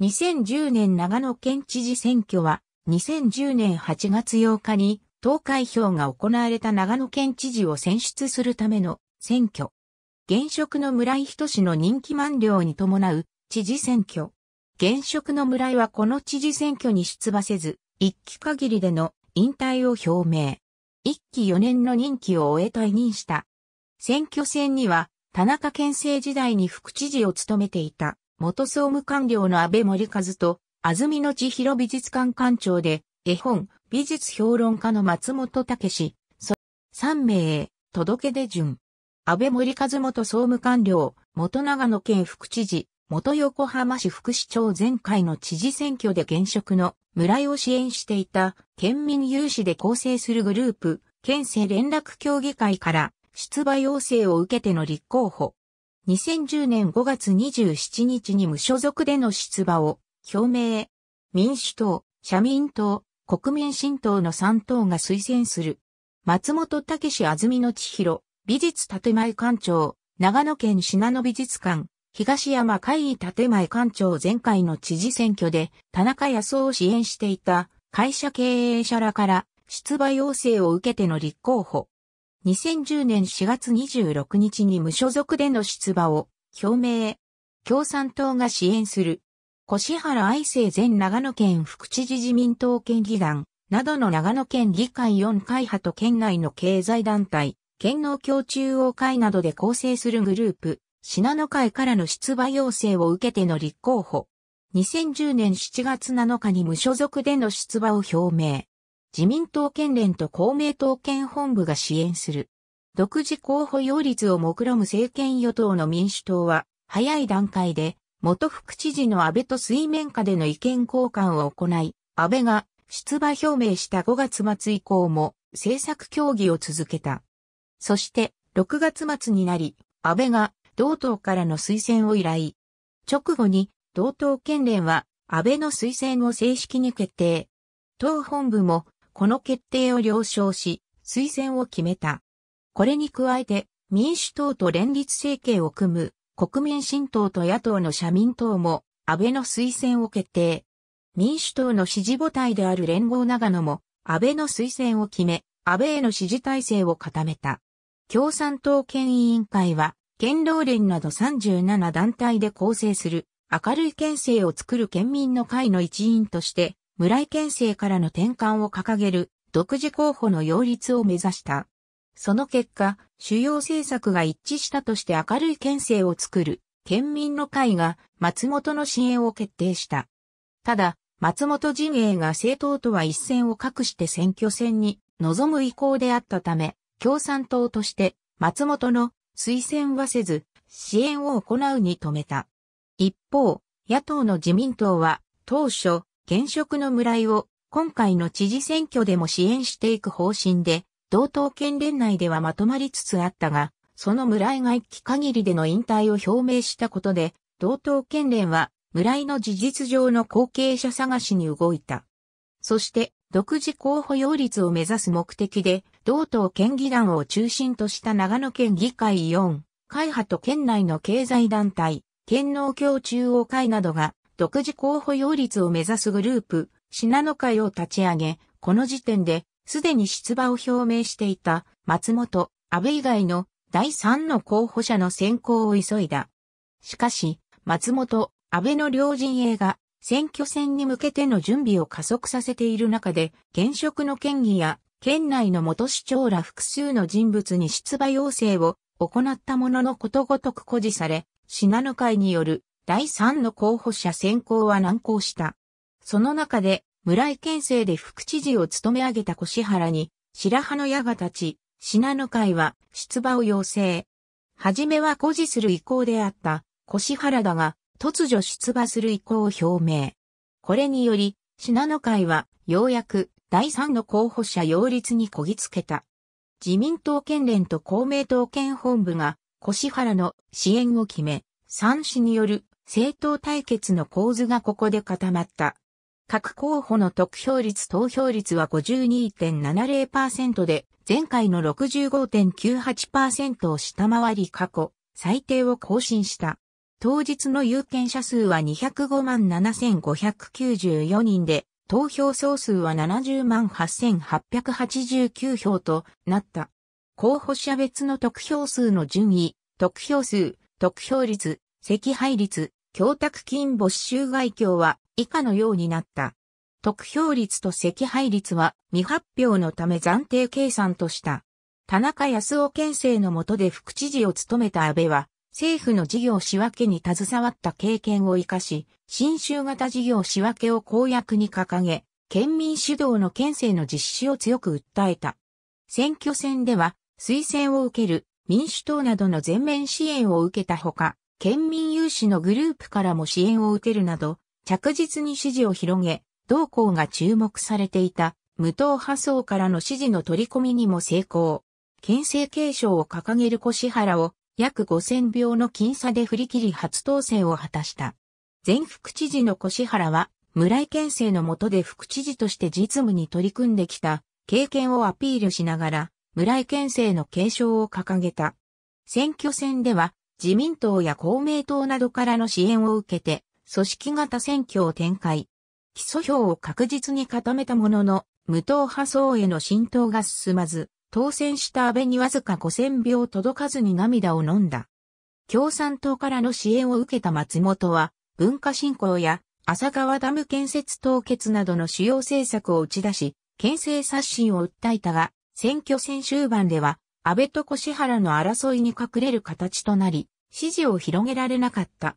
2010年長野県知事選挙は、2010年8月8日に投開票が行われた長野県知事を選出するための選挙。現職の村井人氏の任期満了に伴う知事選挙。現職の村井はこの知事選挙に出馬せず、一期限りでの引退を表明。一期4年の任期を終え退任した。選挙戦には、田中県政時代に副知事を務めていた元総務官僚の安倍森和と、安住の千尋美術館館長で、絵本、美術評論家の松本武史、3名、届け出順。安倍森和元総務官僚、元長野県副知事、元横浜市副市長前回の知事選挙で現職の村井を支援していた県民有志で構成するグループ、県政連絡協議会から出馬要請を受けての立候補。2010年5月27日に無所属での出馬を表明。民主党、社民党、国民新党の3党が推薦する。松本武安住の千尋、美術建前館長、長野県品野美術館、東山会議建前館長前回の知事選挙で田中康夫を支援していた会社経営者らから出馬要請を受けての立候補。2010年4月26日に無所属での出馬を表明。共産党が支援する。越原愛生前長野県副知事自民党県議団などの長野県議会4会派と県内の経済団体、県農協中央会などで構成するグループ、信濃会からの出馬要請を受けての立候補。2010年7月7日に無所属での出馬を表明。自民党県連と公明党県本部が支援する。独自候補擁立を目論む政権与党の民主党は、早い段階で、元副知事の安倍と水面下での意見交換を行い、安倍が出馬表明した5月末以降も政策協議を続けた。そして6月末になり、安倍が同党からの推薦を依頼。直後に同党県連は安倍の推薦を正式に決定。党本部もこの決定を了承し、推薦を決めた。これに加えて、民主党と連立政権を組む国民新党と野党の社民党も安倍の推薦を決定。民主党の支持母体である連合長野も安倍の推薦を決め、安倍への支持体制を固めた。共産党県委員会は、県労連など37団体で構成する明るい県政を作る県民の会の一員として、村井県政からの転換を掲げる独自候補の擁立を目指した。その結果、主要政策が一致したとして明るい県政を作る県民の会が松本の支援を決定した。ただ、松本陣営が政党とは一線を画して選挙戦に臨む意向であったため、共産党として松本の推薦はせず、支援を行うに止めた。一方、野党の自民党は当初、現職の村井を今回の知事選挙でも支援していく方針で、同党県連内ではまとまりつつあったが、その村井が一期限りでの引退を表明したことで、同党県連は村井の事実上の後継者探しに動いた。そして、独自候補擁立を目指す目的で、同党県議団を中心とした長野県議会4、会派と県内の経済団体、県農協中央会などが独自候補擁立を目指すグループ、ナノ会を立ち上げ、この時点で、すでに出馬を表明していた松本、安倍以外の第3の候補者の選考を急いだ。しかし、松本、安倍の両陣営が選挙戦に向けての準備を加速させている中で、現職の県議や県内の元市長ら複数の人物に出馬要請を行ったもののことごとく誇示され、品濃会による第3の候補者選考は難航した。その中で、村井県政で副知事を務め上げた越原に、白羽の矢が立ち、信濃会は出馬を要請。はじめは誇示する意向であった越原だが、突如出馬する意向を表明。これにより、信濃会はようやく第3の候補者擁立にこぎつけた。自民党県連と公明党県本部が越原の支援を決め、三氏による政党対決の構図がここで固まった。各候補の得票率投票率は52.70%で、前回の65.98%を下回り過去、最低を更新した。当日の有権者数は205万7594人で、投票総数は70万8889票となった。候補者別の得票数の順位、得票数、得票率、赤配率、供託金没収外況は以下のようになった。得票率と赤配率は未発表のため暫定計算とした。田中康夫県政の下で副知事を務めた安倍は、政府の事業仕分けに携わった経験を活かし、新州型事業仕分けを公約に掲げ、県民主導の県政の実施を強く訴えた。選挙戦では、推薦を受ける民主党などの全面支援を受けたほか、県民有志のグループからも支援を受けるなど、着実に支持を広げ、同校が注目されていた無党派層からの支持の取り込みにも成功。県政継承を掲げる越原を約5000票の僅差で振り切り初当選を果たした。前副知事の越原は村井県政の下で副知事として実務に取り組んできた経験をアピールしながら村井県政の継承を掲げた。選挙戦では自民党や公明党などからの支援を受けて、組織型選挙を展開。基礎票を確実に固めたものの、無党派層への浸透が進まず、当選した安倍にわずか5000票届かずに涙を飲んだ。共産党からの支援を受けた松本は、文化振興や浅川ダム建設凍結などの主要政策を打ち出し、県政刷新を訴えたが、選挙戦終盤では、安倍と越原の争いに隠れる形となり、支持を広げられなかった。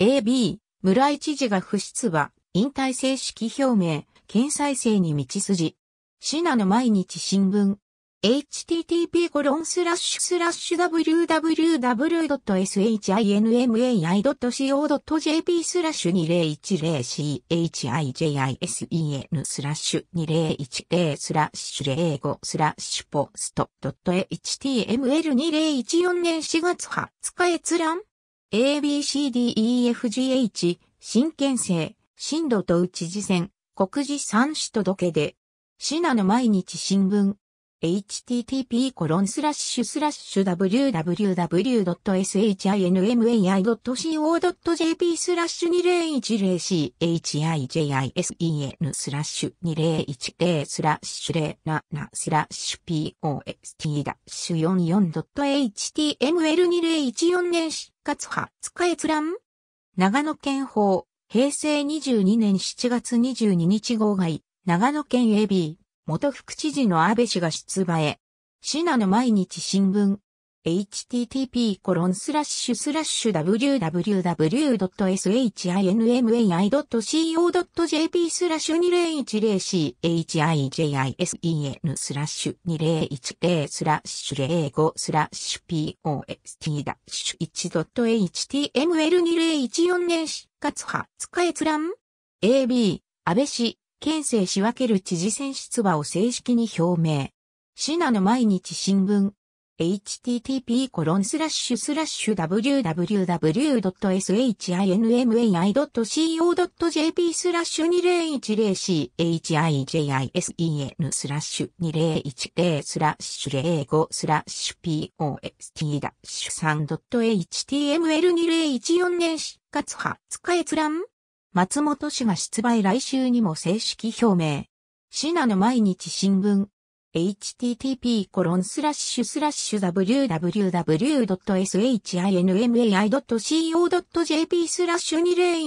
AB、村井知事が不出馬、引退正式表明、県再生に道筋。シナの毎日新聞、http://www.shinmai.co.jp 2010chijisen 2010スラッシュ05スラ s シュポスト .html2014 年4月20日閲覧 ABCDEFGH 新県制新度と内次線告示三市届でシナの毎日新聞 http コロンスラッシュスラッシュ www.shinmai.co.jp スラッシュ 2010chijisen スラッシュ2010スラッシュ07スラッシュ post-44.html2014 年4月20日閲覧長野県法平成22年7月22日号外長野県 AB 元副知事の安倍氏が出馬へ。シナの毎日新聞。http コロンスラッシュスラッシュ www.shinmai.co.jp スラッシュ 2010chijisen スラッシュ2010スラッシュ05スラッシュ post-1.html2014 年4月20日閲覧 AB 安倍氏県政仕分ける知事選出馬を正式に表明。シナの毎日新聞。http コロンスラッシュスラッシュ www.shinmai.co.jp スラッシュ 2010chijisen スラッシュ2010スラッシュ05スラッシュ post-3.html2014 年4月20日閲覧松本氏が出売来週にも正式表明。シナの毎日新聞。http コロンスラッシュスラッシュ www.shinmai.co.jp スラッシュ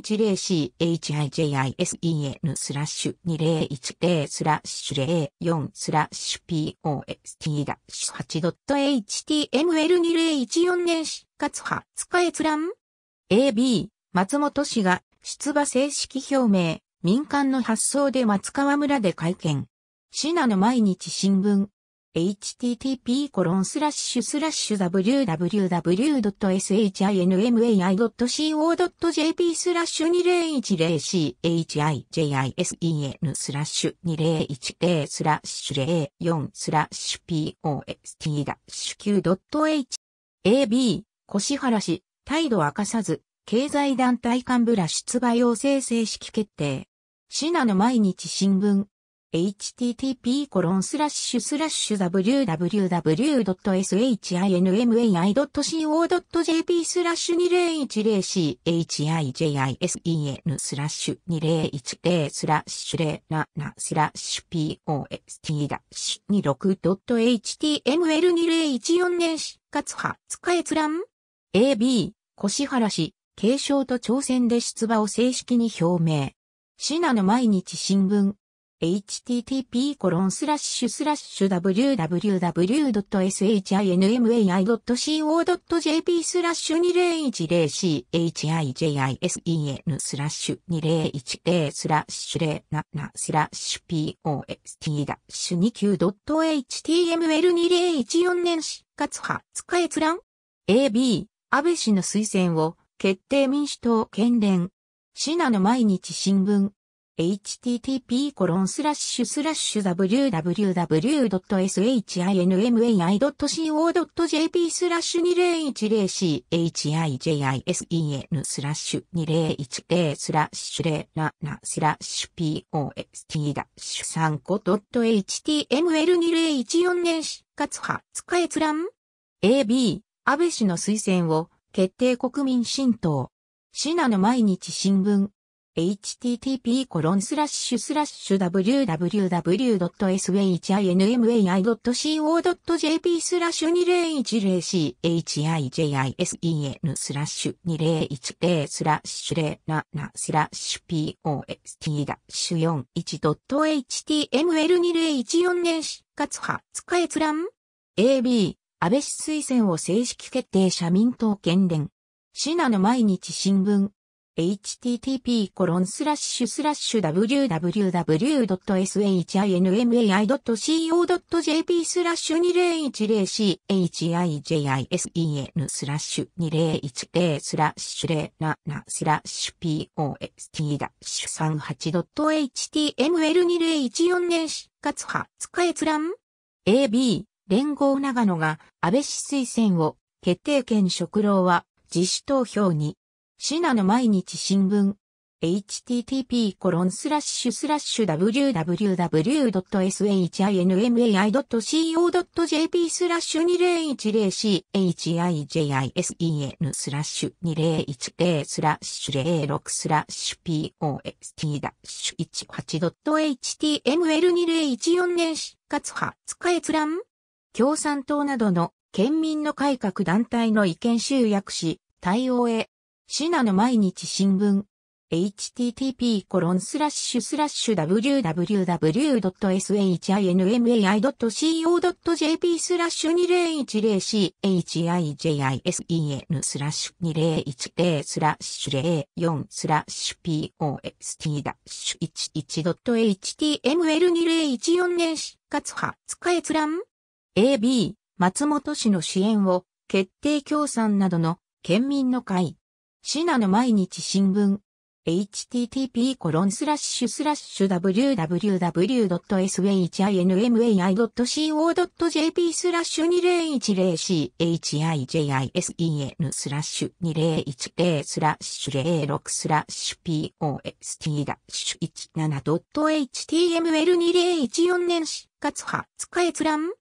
2010chijisen スラッシュ2010スラッシュ04スラッシュ post-8.html2014 年4月20日閲覧 AB 松本氏が出馬正式表明、民間の発想で松川村で会見。シナの毎日新聞。http コロンスラッシュスラッシュ www.shinmai.co.jp スラッシュ 2010chijisen スラッシュ2010スラッシュ04スラッシュ post-q.h ab 越原氏態度明かさず経済団体幹部ら出馬要請正式決定。シナの毎日新聞。http コロンスラッシュスラッシュ www.shinmai.co.jp スラッシュ 2010chijisen スラッシュ2010スラッシュ07スラッシュ post-26.html2014 年出活派使え閲覧 AB 腰原氏継承と挑戦で出馬を正式に表明。シナの毎日新聞 http コロンスラッシュスラッシュ www.shinmai.co.jp スラッシュ 2010chijisen スラッシュ2010スラッシュ07スラッシュ post-29.html2014 年4月派使え閲覧 AB 安倍氏の推薦を決定民主党県連、シナの毎日新聞、http コロンスラッシュスラッシュ www.shinmai.co.jp スラッシュ 2010chijisen スラッシュ2010スラッシュ07スラッシュ post-3co.html2014 年4月20日閲覧 AB 安倍氏の推薦を決定国民新党。シナの毎日新聞。http コロンスラッシュスラッシュ www.shinmai.co.jp スラッシュ 2010chijisen スラッシュ2010スラッシュ07スラッシュ post-41.html2014 年出活派使閲覧 AB 安倍氏推薦を正式決定社民党県連。シナの毎日新聞。http コロンスラッシュスラッシュ www.shinmai.co.jp スラッシュ 2010chijisen スラッシュ2010スラッシュ07スラッシュ post-38.html2014 年4月20日閲覧 AB 連合長野が安倍氏推薦を決定権職労は自主投票に。シナの毎日新聞 http コロンスラッシュスラッシュ www.shinmai.co.jp スラッシュ 2010chijisen スラッシュ2010スラッシュ06スラッシュ post-18.html2014 年4月20日閲覧共産党などの県民の改革団体の意見集約し、対応へ、シナの毎日新聞、http www.shinmai.co.jp スラッシュ 2010chijisen スラッシュ2010スラッシュ04スラッシュ post-11.html2014 年4月20日閲覧 AB、松本市の支援を、決定協賛などの県民の会。シナの毎日新聞。http コロンスラッシュスラッシュ www.shinmai.co.jp スラッシュ 2010chijisen スラッシュ2010スラッシュ06スラッシュ post-17.html2014 年4月20日閲覧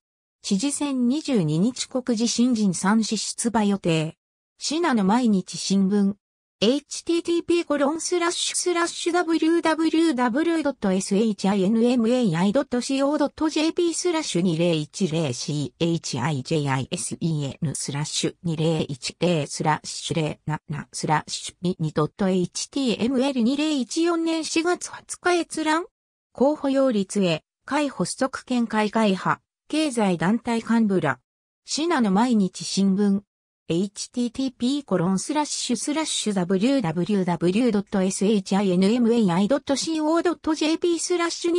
知事選22日告示新人3市出馬予定。シナの毎日新聞。http www.shinmai.co.jp スラッシュ 2010chijisen スラッシュ2010スラッシュ07スラッシュ m i h t m l 2 0 1 4年4月20日閲覧候補擁立へ、会発足見解会派。経済団体幹部ら、シナの毎日新聞、http コロンスラッシュスラッシュ www.shinmai.co.jp スラッシュ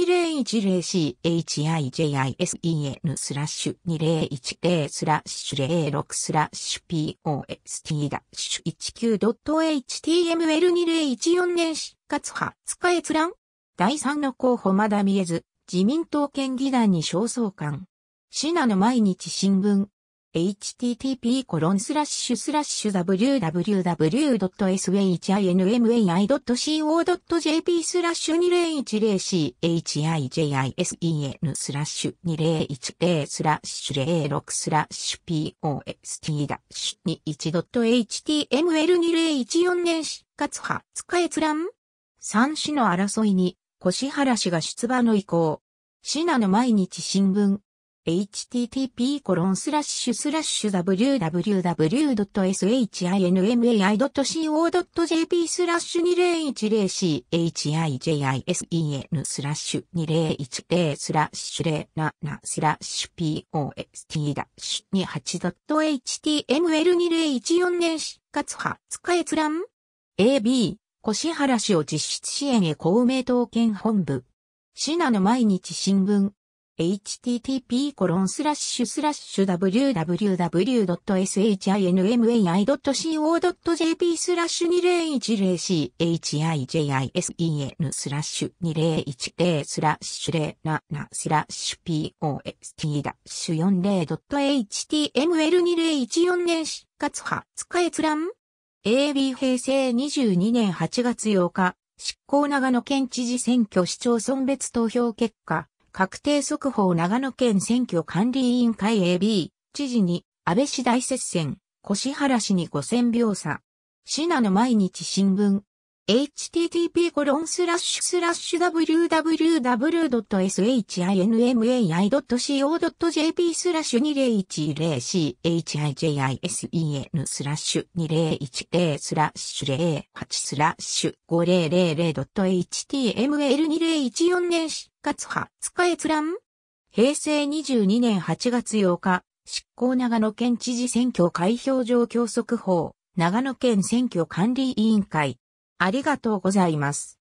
2010chijisen スラッシュ2010スラッシュ06スラッシュ post-19.html2014 年出活派使え閲覧第3の候補まだ見えず自民党県議団に焦燥感シナの毎日新聞。http コロンスラッシュスラッシュ www.shinmai.co.jp スラッシュ 2010chijisen スラッシュ2010スラッシュ06スラッシュ post-21.html2014 年4月20日閲覧三市の争いに、腰原氏が出馬の意向。シナの毎日新聞。http://www.shinmai.co.jp スラッシュ 2010chijisen スラッシュ2010スラッシュ07スラッシュ post-28.html2014 年4月20日閲覧 AB 越原市を実質支援へ公明党県本部。市名の毎日新聞。http://www.shinmai.co.jp スラッシュ 2010chijisen スラッシュ2010スラッシュ07スラッシュ post-40.html2014 年出月派使閲覧 AB 平成22年8月8日執行長野県知事選挙市町村別投票結果確定速報長野県選挙管理委員会 AB、知事に、安倍氏大接戦、越原氏に5000票差。シナの毎日新聞、http www.shinmai.co.jp スラッシュ 2010chijisen スラッシュ2010スラッシュ08スラッシュ 5000.html2014 年4月20日閲覧平成22年8月8日執行長野県知事選挙開票状況速報長野県選挙管理委員会ありがとうございます。